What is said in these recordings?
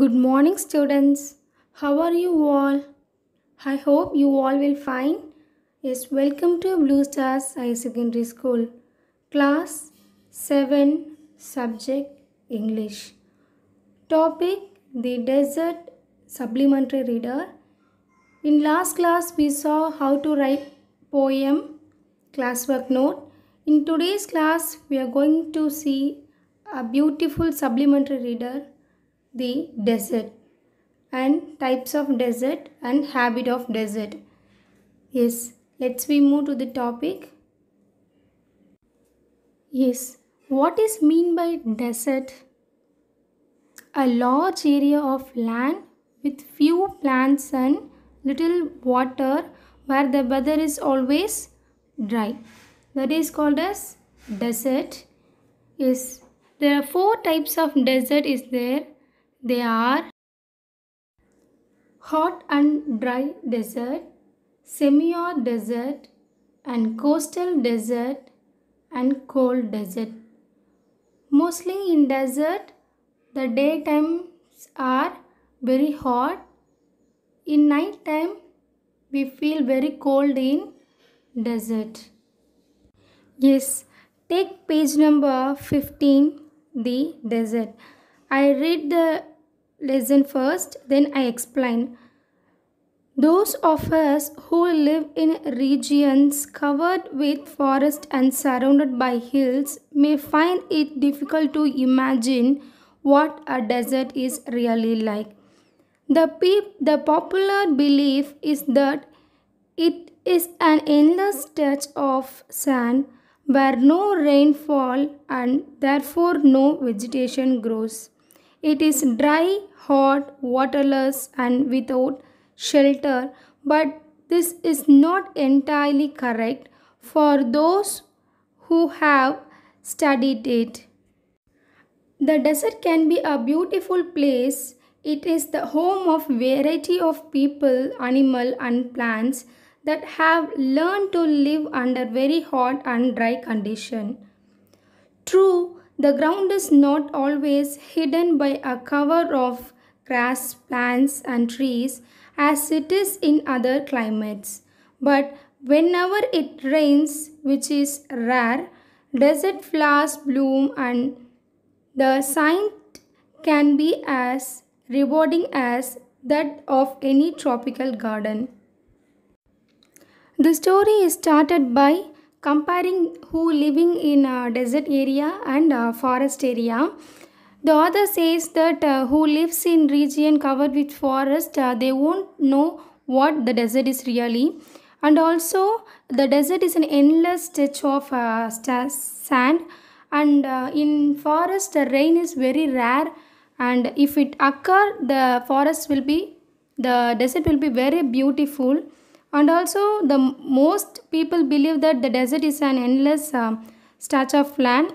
Good morning, students. How are you all? I hope you all will find Yes, welcome to Blue Stars High Secondary School. Class 7, subject English. Topic The Desert Supplementary Reader. In last class, we saw how to write poem, classwork note. In today's class, we are going to see a beautiful supplementary reader the desert and types of desert and habit of desert. Yes, let's we move to the topic. Yes, what is mean by desert? A large area of land with few plants and little water where the weather is always dry. That is called as desert. Yes, there are four types of desert is there they are hot and dry desert, semi-hot desert and coastal desert and cold desert. Mostly in desert, the daytimes are very hot. In night time, we feel very cold in desert. Yes, take page number 15, the desert. I read the lesson first, then I explain. Those of us who live in regions covered with forest and surrounded by hills may find it difficult to imagine what a desert is really like. The, pe- the popular belief is that it is an endless stretch of sand where no rainfall and therefore no vegetation grows. It is dry, hot, waterless, and without shelter, but this is not entirely correct for those who have studied it. The desert can be a beautiful place. It is the home of variety of people, animal and plants that have learned to live under very hot and dry condition. True, the ground is not always hidden by a cover of grass, plants, and trees as it is in other climates. But whenever it rains, which is rare, desert flowers bloom and the sight can be as rewarding as that of any tropical garden. The story is started by comparing who living in a desert area and a forest area. The author says that uh, who lives in region covered with forest, uh, they won't know what the desert is really. And also, the desert is an endless stretch of uh, sand. And uh, in forest, rain is very rare. And if it occur, the forest will be, the desert will be very beautiful and also the most people believe that the desert is an endless uh, stretch of land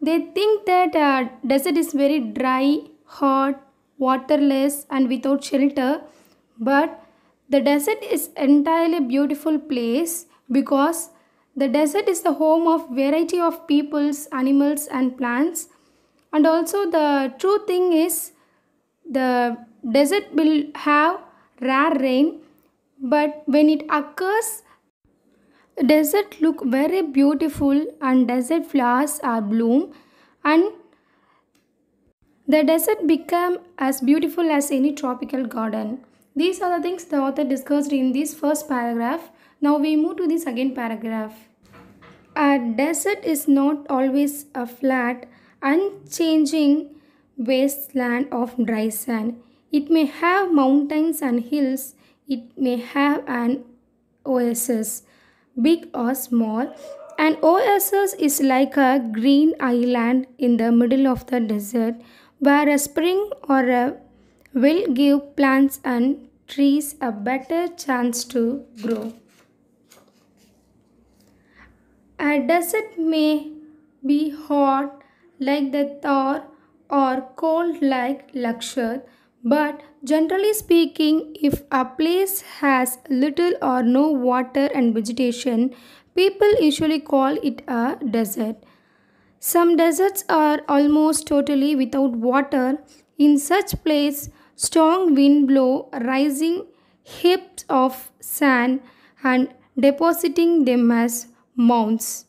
they think that uh, desert is very dry hot waterless and without shelter but the desert is entirely beautiful place because the desert is the home of variety of peoples animals and plants and also the true thing is the desert will have rare rain but when it occurs desert look very beautiful and desert flowers are bloom and the desert become as beautiful as any tropical garden these are the things the author discussed in this first paragraph now we move to the second paragraph a desert is not always a flat unchanging wasteland of dry sand it may have mountains and hills it may have an oasis, big or small. An oasis is like a green island in the middle of the desert where a spring or a will give plants and trees a better chance to grow. A desert may be hot like the Thor or cold like Lakshad but generally speaking, if a place has little or no water and vegetation, people usually call it a desert. Some deserts are almost totally without water. In such place, strong wind blow rising heaps of sand and depositing them as mounds.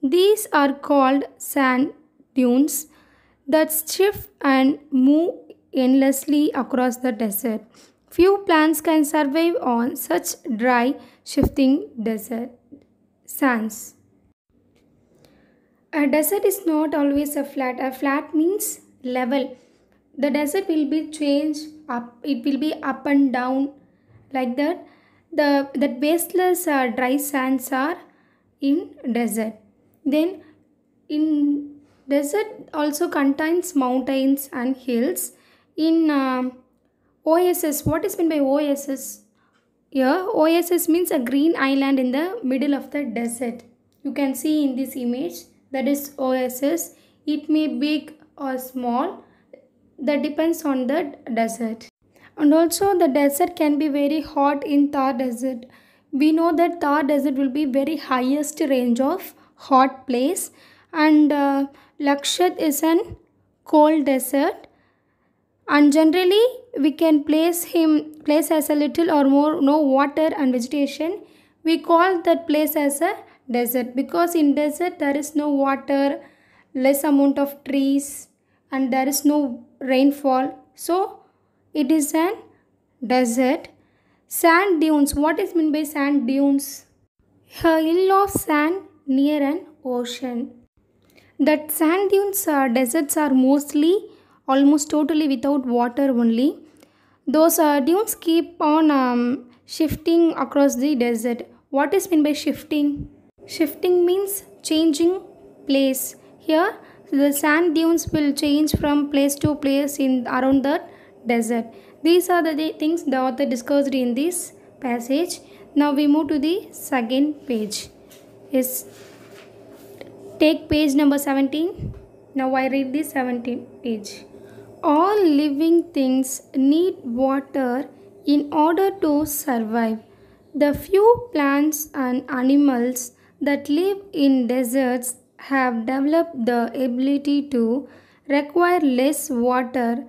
These are called sand dunes that shift and move endlessly across the desert. Few plants can survive on such dry, shifting desert sands. A desert is not always a flat. A flat means level. The desert will be changed up. It will be up and down like that. The that wasteless uh, dry sands are in desert. Then in desert also contains mountains and hills in um, oasis what is meant by oasis here oasis means a green island in the middle of the desert you can see in this image that is oasis it may be big or small that depends on the desert and also the desert can be very hot in Thar desert we know that Thar desert will be very highest range of hot place and uh, Lakshad is an cold desert and generally we can place him place as a little or more no water and vegetation we call that place as a desert because in desert there is no water less amount of trees and there is no rainfall so it is an desert sand dunes what is meant by sand dunes a hill of sand near an ocean that sand dunes or deserts are mostly almost totally without water only. Those uh, dunes keep on um, shifting across the desert. What is meant by shifting? Shifting means changing place. Here, the sand dunes will change from place to place in around the desert. These are the things the author discussed in this passage. Now we move to the second page. take page number 17. Now I read the 17 page. All living things need water in order to survive. The few plants and animals that live in deserts have developed the ability to require less water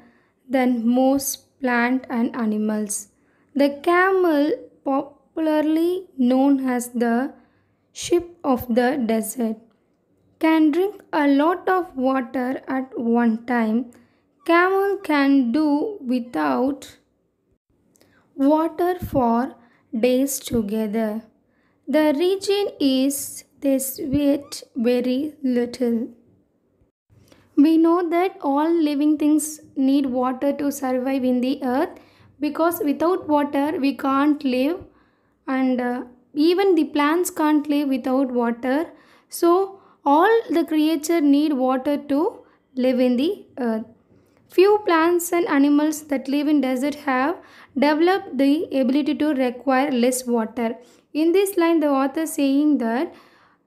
than most plant and animals. The camel, popularly known as the ship of the desert, can drink a lot of water at one time Camel can do without water for days together. The region is this wet very little. We know that all living things need water to survive in the earth because without water we can't live and uh, even the plants can't live without water. So all the creature need water to live in the earth. Few plants and animals that live in desert have developed the ability to require less water. In this line, the author saying that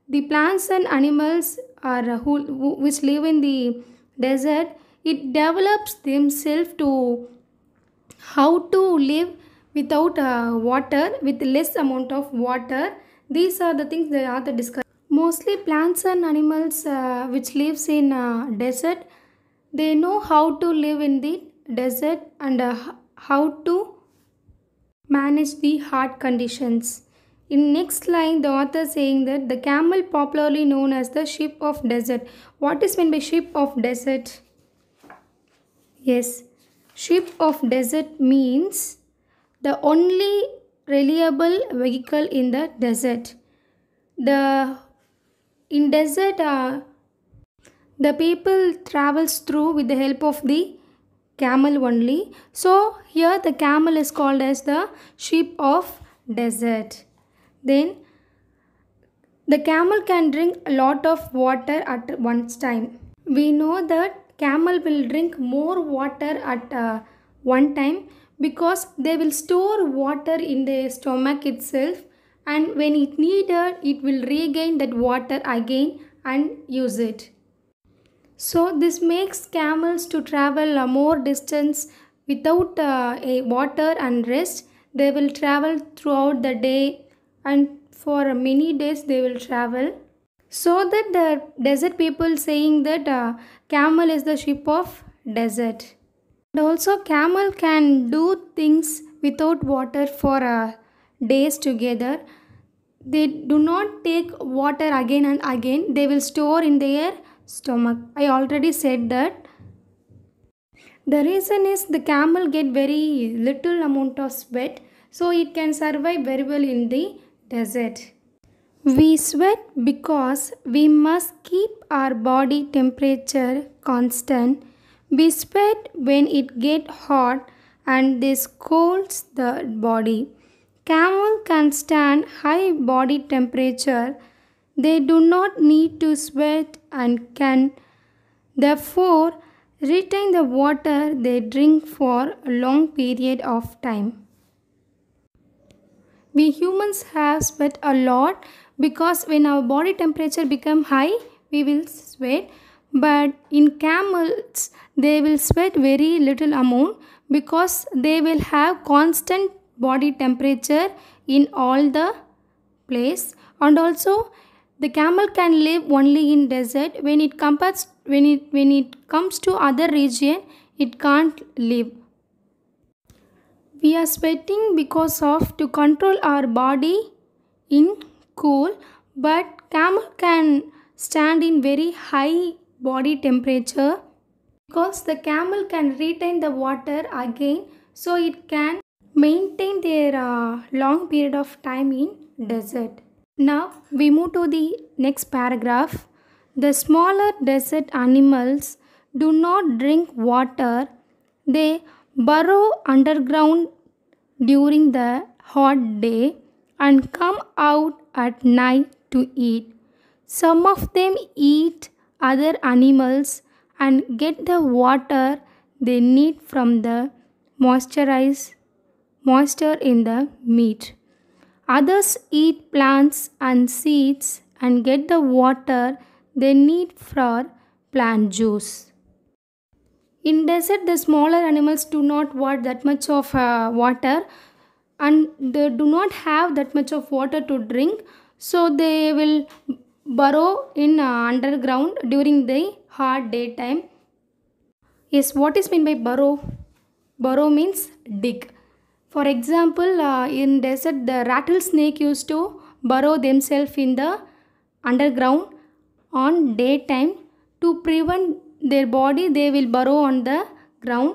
the plants and animals are who, which live in the desert, it develops themselves to how to live without uh, water, with less amount of water. These are the things the author discussed. Mostly plants and animals uh, which lives in uh, desert they know how to live in the desert and how to manage the hard conditions. In next line, the author saying that the camel popularly known as the sheep of desert. What is meant by sheep of desert? Yes, sheep of desert means the only reliable vehicle in the desert. The in desert are uh, the people travels through with the help of the camel only so here the camel is called as the sheep of desert then the camel can drink a lot of water at once time we know that camel will drink more water at uh, one time because they will store water in their stomach itself and when it needed it will regain that water again and use it so this makes camels to travel a more distance without uh, a water and rest. They will travel throughout the day and for many days they will travel. So that the desert people saying that uh, camel is the ship of desert. And also camel can do things without water for uh, days together. They do not take water again and again. They will store in their stomach. I already said that. The reason is the camel get very little amount of sweat so it can survive very well in the desert. We sweat because we must keep our body temperature constant. We sweat when it get hot and this cools the body. Camel can stand high body temperature they do not need to sweat and can therefore retain the water they drink for a long period of time. We humans have sweat a lot because when our body temperature become high, we will sweat. But in camels, they will sweat very little amount because they will have constant body temperature in all the place and also the camel can live only in desert. When it compares, when it when it comes to other region, it can't live. We are sweating because of to control our body in cool, but camel can stand in very high body temperature because the camel can retain the water again so it can maintain their uh, long period of time in desert now we move to the next paragraph. The smaller desert animals do not drink water. They burrow underground during the hot day and come out at night to eat. Some of them eat other animals and get the water they need from the moisturized moisture in the meat. Others eat plants and seeds and get the water they need for plant juice. In desert, the smaller animals do not want that much of uh, water and they do not have that much of water to drink. So they will burrow in uh, underground during the hard daytime. Yes, what is meant by burrow? Burrow means dig. For example, uh, in desert, the rattlesnake used to burrow themselves in the underground on daytime to prevent their body. They will burrow on the ground.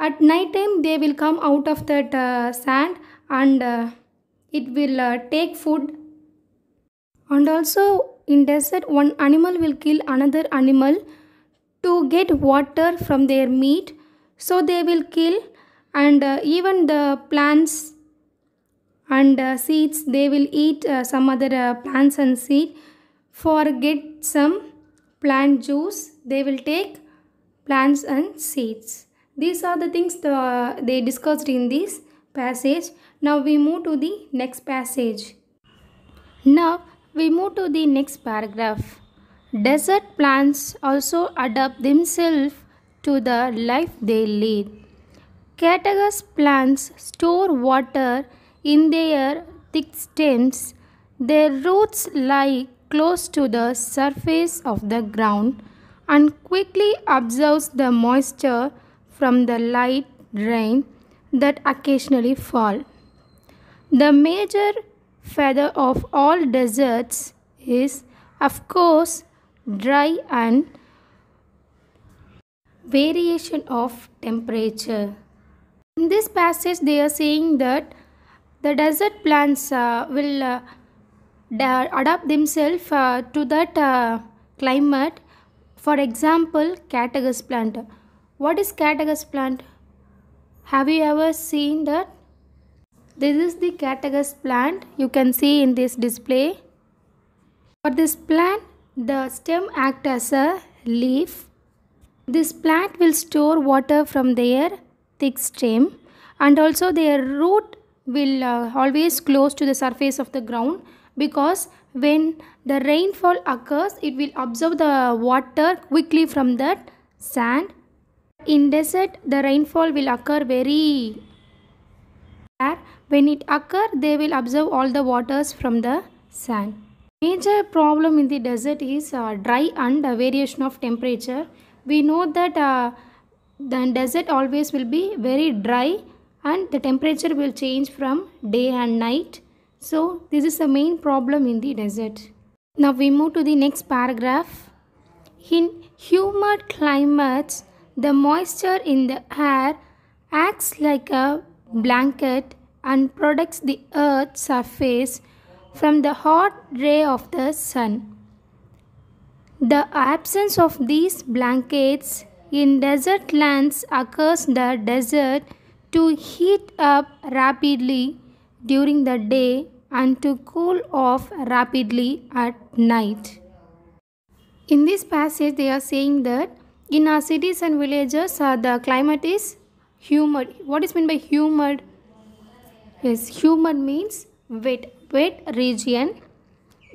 At night time, they will come out of that uh, sand and uh, it will uh, take food. And also in desert, one animal will kill another animal to get water from their meat. So they will kill and uh, even the plants and uh, seeds they will eat uh, some other plants and seed for get some plant juice they will take plants and seeds these are the things the, they discussed in this passage now we move to the next passage now we move to the next paragraph desert plants also adapt themselves to the life they lead Cactus plants store water in their thick stems. Their roots lie close to the surface of the ground and quickly absorbs the moisture from the light rain that occasionally fall. The major feather of all deserts is of course dry and variation of temperature. In this passage, they are saying that the desert plants uh, will uh, adapt themselves uh, to that uh, climate. For example, catagus plant. What is catagus plant? Have you ever seen that? This is the catagus plant you can see in this display. For this plant, the stem acts as a leaf. This plant will store water from there thick stem and also their root will uh, always close to the surface of the ground because when the rainfall occurs it will absorb the water quickly from that sand in desert the rainfall will occur very rare when it occur they will absorb all the waters from the sand major problem in the desert is uh, dry and variation of temperature we know that uh, the desert always will be very dry and the temperature will change from day and night. So this is the main problem in the desert. Now we move to the next paragraph. In humid climates, the moisture in the air acts like a blanket and protects the earth's surface from the hot ray of the sun. The absence of these blankets in desert lands occurs the desert to heat up rapidly during the day and to cool off rapidly at night. In this passage, they are saying that in our cities and villages, uh, the climate is humid. What is meant by humid? Yes, humid means wet, wet region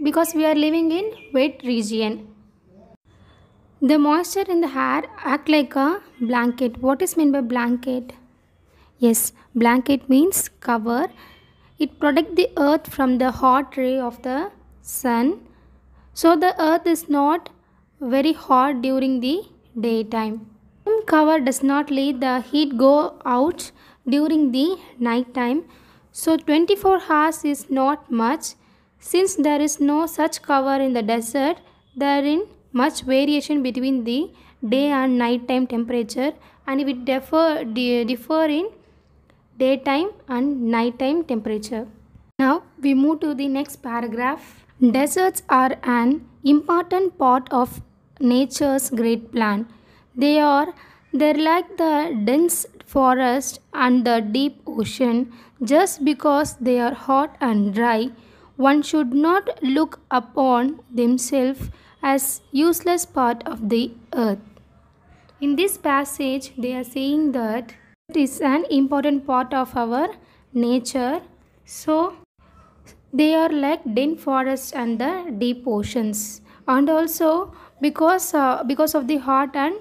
because we are living in wet region the moisture in the hair act like a blanket. What is meant by blanket? Yes, blanket means cover. It protect the earth from the hot ray of the sun. So the earth is not very hot during the daytime. Cover does not let the heat go out during the night time. So 24 hours is not much. Since there is no such cover in the desert, therein much variation between the day and night time temperature and it differ, differ in daytime and nighttime temperature. Now we move to the next paragraph. Deserts are an important part of nature's great plan. They are they're like the dense forest and the deep ocean. Just because they are hot and dry, one should not look upon themselves as useless part of the earth. In this passage, they are saying that it is an important part of our nature. So, they are like dense forests and the deep oceans. And also, because, uh, because of the hot and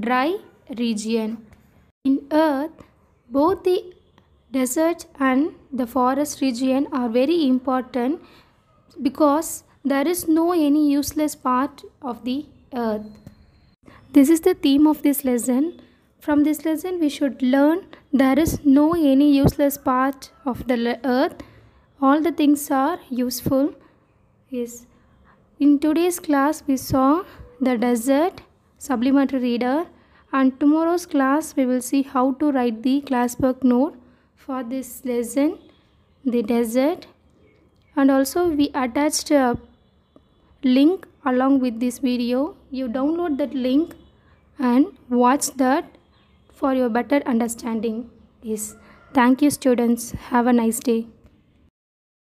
dry region. In earth, both the desert and the forest region are very important because there is no any useless part of the earth. This is the theme of this lesson. From this lesson we should learn there is no any useless part of the earth. All the things are useful. Yes. In today's class we saw the desert supplementary reader and tomorrow's class we will see how to write the class work note for this lesson the desert and also we attached a link along with this video you download that link and watch that for your better understanding yes thank you students have a nice day